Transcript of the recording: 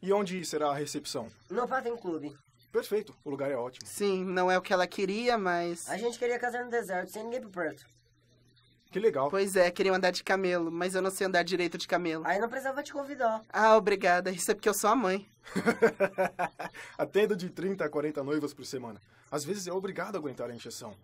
E onde será a recepção? No fazem clube. Perfeito, o lugar é ótimo. Sim, não é o que ela queria, mas. A gente queria casar no deserto, sem ninguém por perto. Que legal. Pois é, queria andar de camelo, mas eu não sei andar direito de camelo. Aí não precisava te convidar. Ah, obrigada. Isso é porque eu sou a mãe. Atendo de 30 a 40 noivas por semana. Às vezes é obrigado a aguentar a injeção.